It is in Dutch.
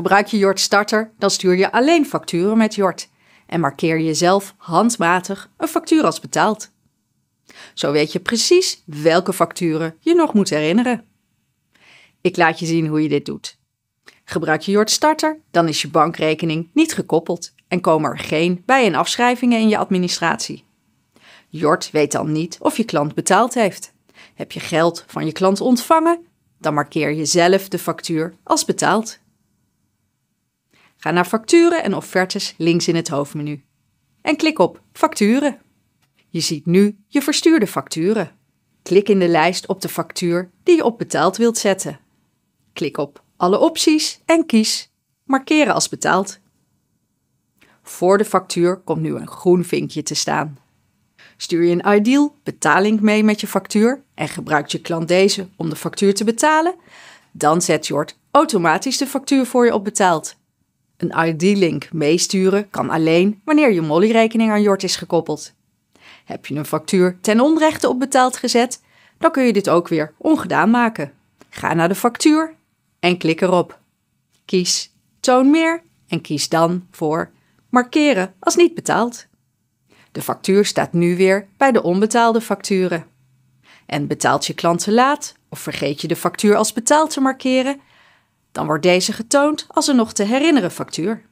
Gebruik je Jort Starter, dan stuur je alleen facturen met Jort en markeer je zelf handmatig een factuur als betaald. Zo weet je precies welke facturen je nog moet herinneren. Ik laat je zien hoe je dit doet. Gebruik je Jort Starter, dan is je bankrekening niet gekoppeld en komen er geen bij- en afschrijvingen in je administratie. Jort weet dan niet of je klant betaald heeft. Heb je geld van je klant ontvangen, dan markeer je zelf de factuur als betaald. Ga naar facturen en offertes links in het hoofdmenu. En klik op facturen. Je ziet nu je verstuurde facturen. Klik in de lijst op de factuur die je op betaald wilt zetten. Klik op alle opties en kies markeren als betaald. Voor de factuur komt nu een groen vinkje te staan. Stuur je een Ideal betaling mee met je factuur en gebruikt je klant deze om de factuur te betalen, dan zet Jort automatisch de factuur voor je op betaald een ID-link meesturen kan alleen wanneer je Molly-rekening aan Jort is gekoppeld. Heb je een factuur ten onrechte op betaald gezet, dan kun je dit ook weer ongedaan maken. Ga naar de factuur en klik erop. Kies Toon meer en kies dan voor Markeren als niet betaald. De factuur staat nu weer bij de onbetaalde facturen. En betaalt je klant te laat of vergeet je de factuur als betaald te markeren, dan wordt deze getoond als een nog te herinneren factuur.